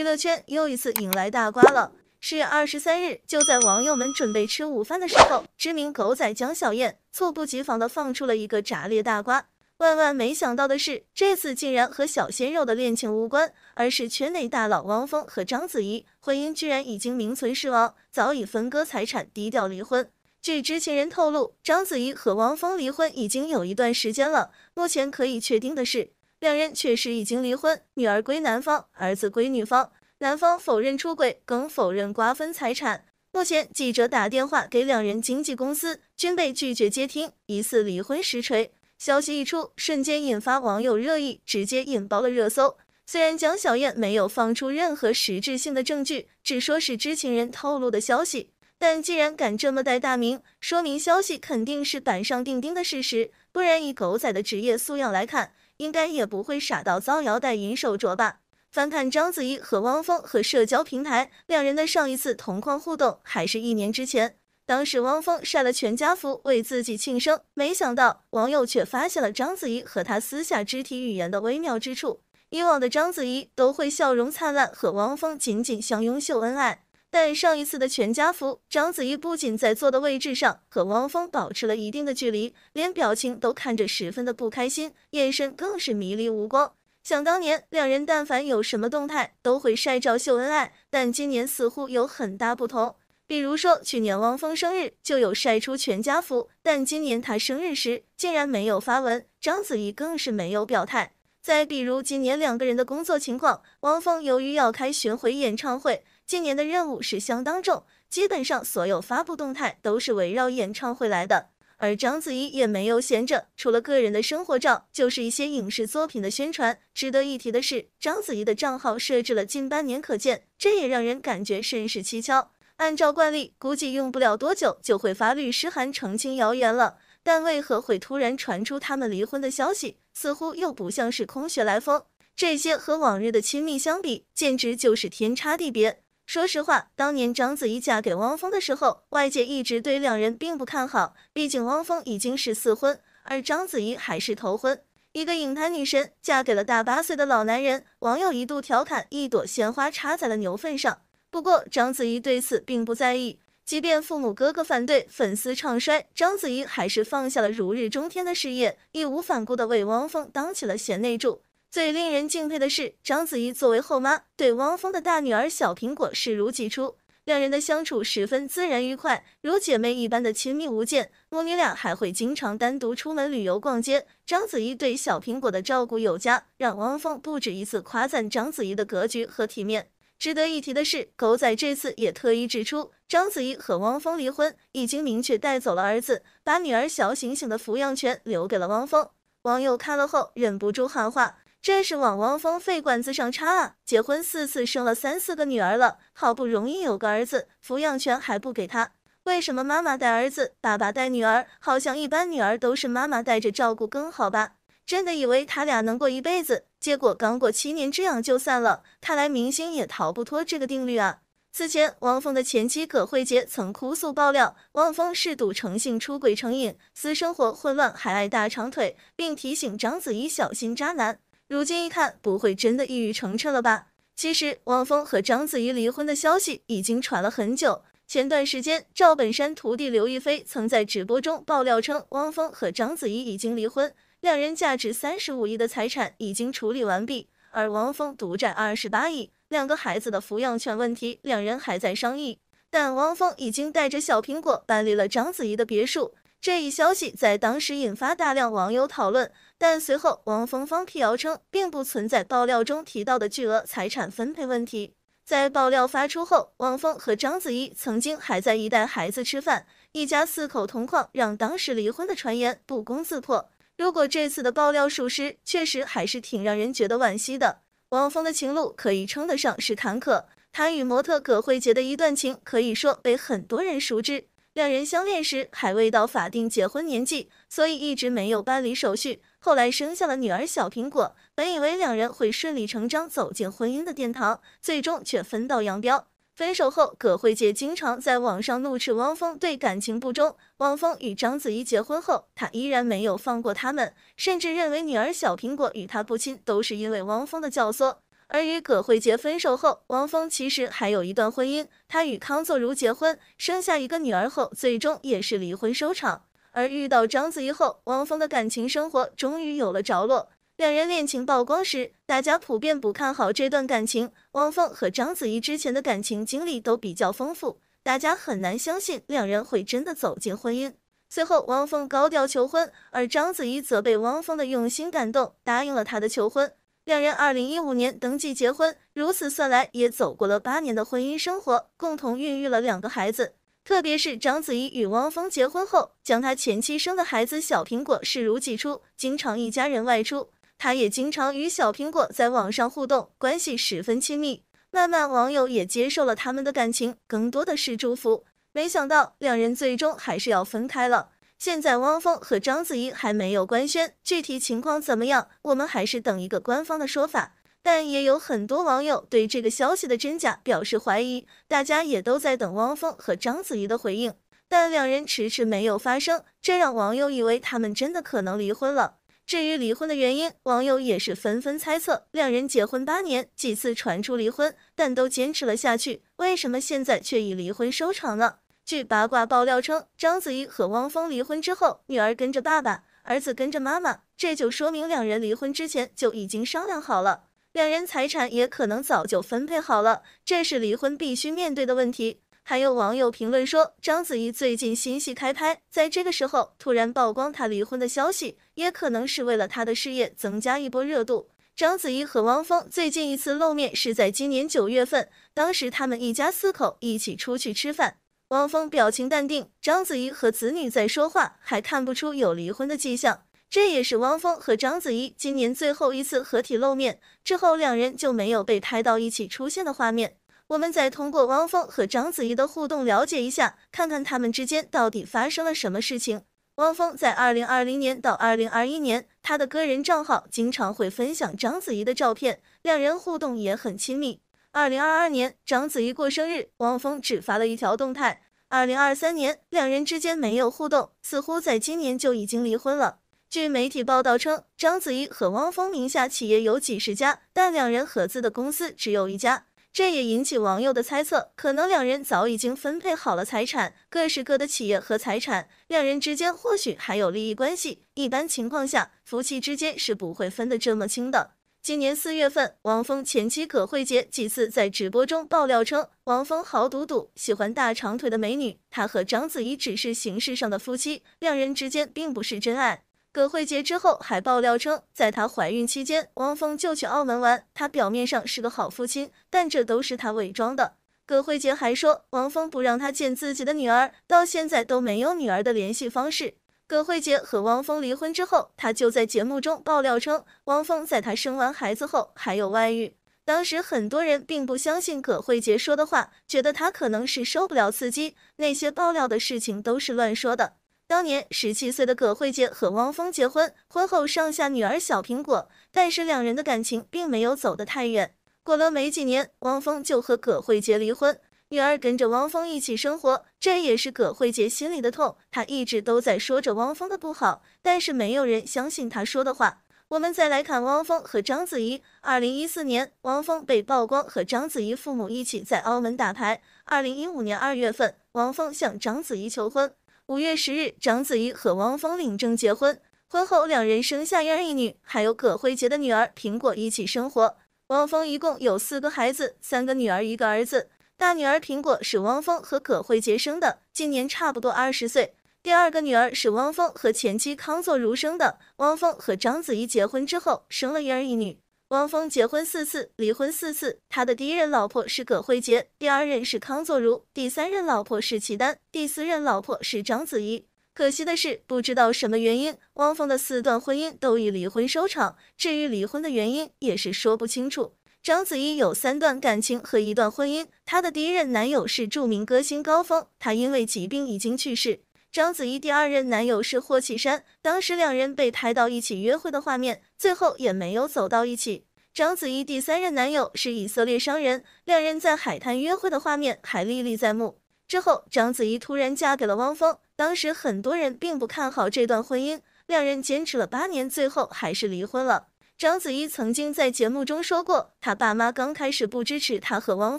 娱乐圈又一次引来大瓜了。十月二十三日，就在网友们准备吃午饭的时候，知名狗仔蒋小燕猝不及防的放出了一个炸裂大瓜。万万没想到的是，这次竟然和小鲜肉的恋情无关，而是圈内大佬汪峰和章子怡婚姻居然已经名存实亡，早已分割财产，低调离婚。据知情人透露，章子怡和汪峰离婚已经有一段时间了。目前可以确定的是。两人确实已经离婚，女儿归男方，儿子归女方。男方否认出轨，更否认瓜分财产。目前，记者打电话给两人经纪公司，均被拒绝接听。疑似离婚实锤，消息一出，瞬间引发网友热议，直接引爆了热搜。虽然蒋小燕没有放出任何实质性的证据，只说是知情人透露的消息，但既然敢这么带大名，说明消息肯定是板上钉钉的事实。不然以狗仔的职业素养来看。应该也不会傻到造谣戴银手镯吧？翻看章子怡和汪峰和社交平台，两人的上一次同框互动还是一年之前。当时汪峰晒了全家福为自己庆生，没想到网友却发现了章子怡和他私下肢体语言的微妙之处。以往的章子怡都会笑容灿烂和汪峰紧紧相拥秀恩爱。但上一次的全家福，章子怡不仅在坐的位置上和汪峰保持了一定的距离，连表情都看着十分的不开心，眼神更是迷离无光。想当年，两人但凡有什么动态，都会晒照秀恩爱，但今年似乎有很大不同。比如说，去年汪峰生日就有晒出全家福，但今年他生日时竟然没有发文，章子怡更是没有表态。再比如今年两个人的工作情况，汪峰由于要开巡回演唱会。今年的任务是相当重，基本上所有发布动态都是围绕演唱会来的。而章子怡也没有闲着，除了个人的生活照，就是一些影视作品的宣传。值得一提的是，章子怡的账号设置了近半年可见，这也让人感觉甚是蹊跷。按照惯例，估计用不了多久就会发律师函澄清谣言了。但为何会突然传出他们离婚的消息？似乎又不像是空穴来风。这些和往日的亲密相比，简直就是天差地别。说实话，当年章子怡嫁给汪峰的时候，外界一直对两人并不看好。毕竟汪峰已经是四婚，而章子怡还是头婚。一个影坛女神嫁给了大八岁的老男人，网友一度调侃：“一朵鲜花插在了牛粪上。”不过，章子怡对此并不在意，即便父母、哥哥反对，粉丝唱衰，章子怡还是放下了如日中天的事业，义无反顾地为汪峰当起了贤内助。最令人敬佩的是，章子怡作为后妈，对汪峰的大女儿小苹果视如己出，两人的相处十分自然愉快，如姐妹一般的亲密无间。母女俩还会经常单独出门旅游、逛街。章子怡对小苹果的照顾有加，让汪峰不止一次夸赞章子怡的格局和体面。值得一提的是，狗仔这次也特意指出，章子怡和汪峰离婚已经明确带走了儿子，把女儿小醒醒的抚养权留给了汪峰。网友看了后忍不住喊话。这是往汪峰肺管子上插啊！结婚四次，生了三四个女儿了，好不容易有个儿子，抚养权还不给他，为什么妈妈带儿子，爸爸带女儿？好像一般女儿都是妈妈带着照顾更好吧？真的以为他俩能过一辈子？结果刚过七年之痒就散了，看来明星也逃不脱这个定律啊！此前，汪峰的前妻葛荟婕曾哭诉爆料，汪峰嗜赌成性、出轨成瘾、私生活混乱，还爱大长腿，并提醒章子怡小心渣男。如今一看，不会真的抑郁成谶了吧？其实，汪峰和章子怡离婚的消息已经传了很久。前段时间，赵本山徒弟刘亦菲曾在直播中爆料称，汪峰和章子怡已经离婚，两人价值三十五亿的财产已经处理完毕，而汪峰独占二十八亿。两个孩子的抚养权问题，两人还在商议。但汪峰已经带着小苹果搬离了章子怡的别墅。这一消息在当时引发大量网友讨论，但随后王峰方辟谣称，并不存在爆料中提到的巨额财产分配问题。在爆料发出后，王峰和章子怡曾经还在一带孩子吃饭，一家四口同框，让当时离婚的传言不攻自破。如果这次的爆料属实，确实还是挺让人觉得惋惜的。王峰的情路可以称得上是坎坷，他与模特葛荟婕的一段情可以说被很多人熟知。两人相恋时还未到法定结婚年纪，所以一直没有办理手续。后来生下了女儿小苹果，本以为两人会顺理成章走进婚姻的殿堂，最终却分道扬镳。分手后，葛荟婕经常在网上怒斥汪峰对感情不忠。汪峰与章子怡结婚后，他依然没有放过他们，甚至认为女儿小苹果与他不亲，都是因为汪峰的教唆。而与葛荟婕分手后，王峰其实还有一段婚姻，他与康作如结婚，生下一个女儿后，最终也是离婚收场。而遇到章子怡后，王峰的感情生活终于有了着落。两人恋情曝光时，大家普遍不看好这段感情。王峰和章子怡之前的感情经历都比较丰富，大家很难相信两人会真的走进婚姻。随后，王峰高调求婚，而章子怡则被王峰的用心感动，答应了他的求婚。两人二零一五年登记结婚，如此算来也走过了八年的婚姻生活，共同孕育了两个孩子。特别是章子怡与汪峰结婚后，将他前妻生的孩子小苹果视如己出，经常一家人外出，他也经常与小苹果在网上互动，关系十分亲密。慢慢，网友也接受了他们的感情，更多的是祝福。没想到，两人最终还是要分开了。现在汪峰和章子怡还没有官宣，具体情况怎么样，我们还是等一个官方的说法。但也有很多网友对这个消息的真假表示怀疑，大家也都在等汪峰和章子怡的回应，但两人迟迟没有发声，这让网友以为他们真的可能离婚了。至于离婚的原因，网友也是纷纷猜测，两人结婚八年，几次传出离婚，但都坚持了下去，为什么现在却以离婚收场呢？据八卦爆料称，章子怡和汪峰离婚之后，女儿跟着爸爸，儿子跟着妈妈，这就说明两人离婚之前就已经商量好了，两人财产也可能早就分配好了，这是离婚必须面对的问题。还有网友评论说，章子怡最近新戏开拍，在这个时候突然曝光她离婚的消息，也可能是为了她的事业增加一波热度。章子怡和汪峰最近一次露面是在今年九月份，当时他们一家四口一起出去吃饭。汪峰表情淡定，章子怡和子女在说话，还看不出有离婚的迹象。这也是汪峰和章子怡今年最后一次合体露面，之后两人就没有被拍到一起出现的画面。我们再通过汪峰和章子怡的互动了解一下，看看他们之间到底发生了什么事情。汪峰在二零二零年到二零二一年，他的个人账号经常会分享章子怡的照片，两人互动也很亲密。二零二二年，章子怡过生日，汪峰只发了一条动态。二零二三年，两人之间没有互动，似乎在今年就已经离婚了。据媒体报道称，章子怡和汪峰名下企业有几十家，但两人合资的公司只有一家，这也引起网友的猜测，可能两人早已经分配好了财产，各是各的企业和财产，两人之间或许还有利益关系。一般情况下，夫妻之间是不会分得这么清的。今年四月份，王峰前妻葛慧杰几次在直播中爆料称，王峰豪赌赌，喜欢大长腿的美女。他和章子怡只是形式上的夫妻，两人之间并不是真爱。葛慧杰之后还爆料称，在她怀孕期间，王峰就去澳门玩。他表面上是个好父亲，但这都是他伪装的。葛慧杰还说，王峰不让他见自己的女儿，到现在都没有女儿的联系方式。葛慧杰和汪峰离婚之后，她就在节目中爆料称，汪峰在她生完孩子后还有外遇。当时很多人并不相信葛慧杰说的话，觉得她可能是受不了刺激，那些爆料的事情都是乱说的。当年十七岁的葛慧杰和汪峰结婚，婚后生下女儿小苹果，但是两人的感情并没有走得太远。过了没几年，汪峰就和葛慧杰离婚。女儿跟着汪峰一起生活，这也是葛慧杰心里的痛。她一直都在说着汪峰的不好，但是没有人相信她说的话。我们再来看汪峰和章子怡。二零一四年，汪峰被曝光和章子怡父母一起在澳门打牌。二零一五年二月份，汪峰向章子怡求婚。五月十日，章子怡和汪峰领证结婚。婚后，两人生下一儿一女，还有葛慧杰的女儿苹果一起生活。汪峰一共有四个孩子，三个女儿，一个儿子。大女儿苹果是汪峰和葛荟婕生的，今年差不多二十岁。第二个女儿是汪峰和前妻康作如生的。汪峰和章子怡结婚之后，生了一儿一女。汪峰结婚四次，离婚四次。他的第一任老婆是葛荟婕，第二任是康作如，第三任老婆是齐丹，第四任老婆是章子怡。可惜的是，不知道什么原因，汪峰的四段婚姻都以离婚收场。至于离婚的原因，也是说不清楚。章子怡有三段感情和一段婚姻。她的第一任男友是著名歌星高峰，他因为疾病已经去世。章子怡第二任男友是霍启山，当时两人被拍到一起约会的画面，最后也没有走到一起。章子怡第三任男友是以色列商人，两人在海滩约会的画面还历历在目。之后，章子怡突然嫁给了汪峰，当时很多人并不看好这段婚姻，两人坚持了八年，最后还是离婚了。章子怡曾经在节目中说过，她爸妈刚开始不支持她和汪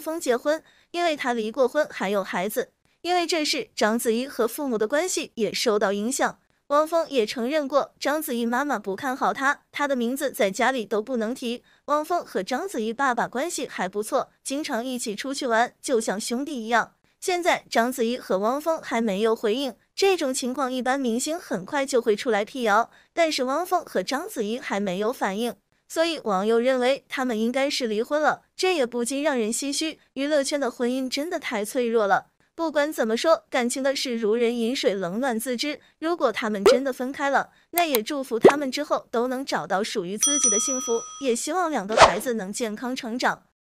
峰结婚，因为她离过婚还有孩子。因为这事，章子怡和父母的关系也受到影响。汪峰也承认过，章子怡妈妈不看好他，他的名字在家里都不能提。汪峰和章子怡爸爸关系还不错，经常一起出去玩，就像兄弟一样。现在，章子怡和汪峰还没有回应。这种情况一般明星很快就会出来辟谣，但是汪峰和章子怡还没有反应，所以网友认为他们应该是离婚了，这也不禁让人唏嘘，娱乐圈的婚姻真的太脆弱了。不管怎么说，感情的事如人饮水，冷暖自知。如果他们真的分开了，那也祝福他们之后都能找到属于自己的幸福，也希望两个孩子能健康成长。